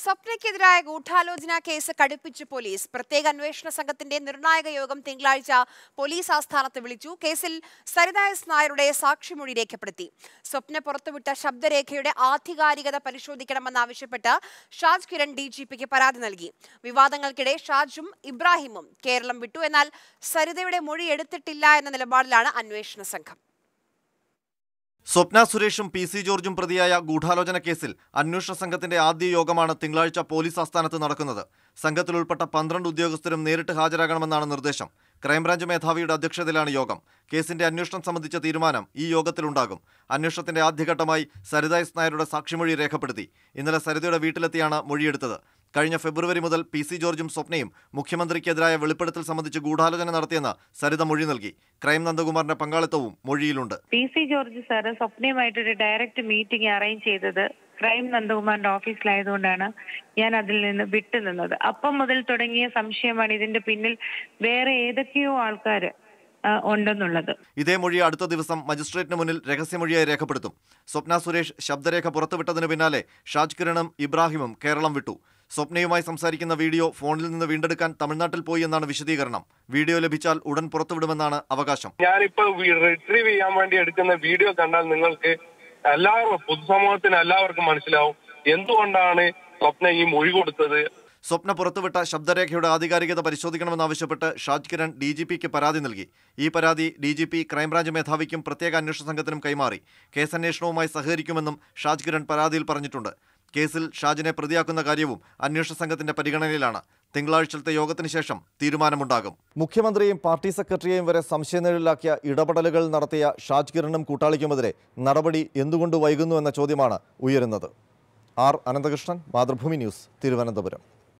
സ്വപ്നയ്ക്കെതിരായ ഗൂഢാലോചന case കടുപ്പിച്ചു police പ്രത്യേക അന്വേഷണ സംഘത്തിന്റെ നിർണായക യോഗം തിങ്കളാഴ്ച പോലീസ് ആസ്ഥാനത്ത് വിളിച്ചു കേസിൽ സരിതായസ് നായരുടെ സാക്ഷിമൊഴി രേഖപ്പെടുത്തി സ്വപ്ന പുറത്തുവിട്ട ശബ്ദരേഖയുടെ ആധികാരികത പരിശോധിക്കണമെന്നാവശ്യപ്പെട്ട് ഷാജ് കിരൺ ഡി പരാതി നൽകി വിവാദങ്ങൾക്കിടെ ഷാജും ഇബ്രാഹിമും കേരളം വിട്ടു എന്നാൽ സരിതയുടെ മൊഴി എടുത്തിട്ടില്ല എന്ന നിലപാടിലാണ് അന്വേഷണ സംഘം സ്വപ്ന സുരേഷും പി സി ജോർജും പ്രതിയായ ഗൂഢാലോചന കേസിൽ അന്വേഷണ സംഘത്തിന്റെ ആദ്യ യോഗമാണ് തിങ്കളാഴ്ച പോലീസ് ആസ്ഥാനത്ത് നടക്കുന്നത് സംഘത്തിലുൾപ്പെട്ട പന്ത്രണ്ട് ഉദ്യോഗസ്ഥരും നേരിട്ട് ഹാജരാകണമെന്നാണ് നിർദ്ദേശം ക്രൈംബ്രാഞ്ച് മേധാവിയുടെ അധ്യക്ഷതയിലാണ് യോഗം കേസിന്റെ അന്വേഷണം സംബന്ധിച്ച തീരുമാനം ഈ യോഗത്തിലുണ്ടാകും അന്വേഷണത്തിന്റെ ആദ്യഘട്ടമായി സരിത എസ് നായരുടെ സാക്ഷിമൊഴി രേഖപ്പെടുത്തി ഇന്നലെ സരിതയുടെ വീട്ടിലെത്തിയാണ് മൊഴിയെടുത്തത് കഴിഞ്ഞ ഫെബ്രുവരി മുതൽ പി സി ജോർജും സ്വപ്നയും മുഖ്യമന്ത്രിക്കെതിരായ വെളിപ്പെടുത്തൽ സംബന്ധിച്ച് ഗൂഢാലോചന നടത്തിയെന്ന് സരിത മൊഴി നൽകി ക്രൈം നന്ദകുമാറിന്റെ പങ്കാളിത്തവും മൊഴിയിലുണ്ട് പി സി ജോർജ് സാറ് സ്വപ്നയുമായിട്ടൊരു ഡയറക്റ്റ് മീറ്റിംഗ് അറേഞ്ച് ചെയ്തത് ക്രൈം നന്ദകുമാറിന്റെ ഓഫീസിലായതുകൊണ്ടാണ് ഞാൻ അതിൽ നിന്ന് വിട്ടുനിന്നത് അപ്പം മുതൽ തുടങ്ങിയ സംശയമാണ് ഇതിന്റെ പിന്നിൽ വേറെ ഏതൊക്കെയോ ആൾക്കാർ ഉണ്ടെന്നുള്ളത് ഇതേ മൊഴി അടുത്ത ദിവസം മജിസ്ട്രേറ്റിന് മുന്നിൽ രഹസ്യമൊഴിയായി രേഖപ്പെടുത്തും സ്വപ്ന സുരേഷ് ശബ്ദരേഖ പുറത്തുവിട്ടതിന് പിന്നാലെ ഷാജ് കിരണും ഇബ്രാഹിമും കേരളം വിട്ടു സ്വപ്നയുമായി സംസാരിക്കുന്ന വീഡിയോ ഫോണിൽ നിന്ന് വീണ്ടെടുക്കാൻ തമിഴ്നാട്ടിൽ പോയി എന്നാണ് വിശദീകരണം വീഡിയോ ലഭിച്ചാൽ ഉടൻ പുറത്തുവിടുമെന്നാണ് അവകാശം ഞാനിപ്പോ റിട്രീവ് ചെയ്യാൻ വേണ്ടി എടുക്കുന്ന വീഡിയോ കണ്ടാൽ നിങ്ങൾക്ക് എല്ലാവർക്കും പൊതുസമൂഹത്തിന് എല്ലാവർക്കും മനസ്സിലാവും എന്തുകൊണ്ടാണ് സ്വപ്ന ഈ മൊഴി കൊടുത്തത് സ്വപ്ന പുറത്തുവിട്ട ശബ്ദരേഖയുടെ ആധികാരികത പരിശോധിക്കണമെന്നാവശ്യപ്പെട്ട് ഷാജ് കിരൺ ഡി ജി പിക്ക് പരാതി നൽകി ഈ പരാതി ഡി ജി പി ക്രൈംബ്രാഞ്ച് മേധാവിക്കും പ്രത്യേക അന്വേഷണ സംഘത്തിനും കൈമാറി കേസന്വേഷണവുമായി സഹകരിക്കുമെന്നും ഷാജ് കിരൺ പരാതിയിൽ പറഞ്ഞിട്ടുണ്ട് കേസിൽ ഷാജിനെ പ്രതിയാക്കുന്ന കാര്യവും അന്വേഷണ സംഘത്തിന്റെ പരിഗണനയിലാണ് തിങ്കളാഴ്ചത്തെ യോഗത്തിന് ശേഷം തീരുമാനമുണ്ടാകും മുഖ്യമന്ത്രിയും പാർട്ടി സെക്രട്ടറിയെയും വരെ സംശയനിഴലാക്കിയ ഇടപെടലുകൾ നടത്തിയ ഷാജ് കിരണും കൂട്ടാളിക്കുമെതിരെ നടപടി എന്തുകൊണ്ട് വൈകുന്നു എന്ന ചോദ്യമാണ് ഉയരുന്നത് ആർ അനന്തകൃഷ്ണൻ മാതൃഭൂമി ന്യൂസ് തിരുവനന്തപുരം